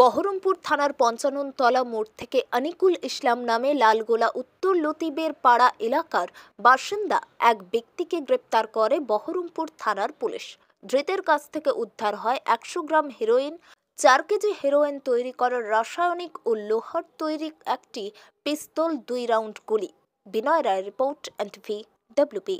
বহরমপুর থানার পঞ্চাননতলা মোড় থেকে আনিকুল ইসলাম নামে লালগোলা উত্তর লতিবের পাড়া এলাকার বাসিন্দা এক ব্যক্তিকে গ্রেপ্তার করে বহরমপুর থানার পুলিশ ধৃতের কাছ থেকে উদ্ধার হয় একশো গ্রাম হেরোইন চার কেজি হেরোইন তৈরি করার রাসায়নিক ও লোহার তৈরি একটি পিস্তল দুই রাউন্ড গুলি Binoy Roy report and V WP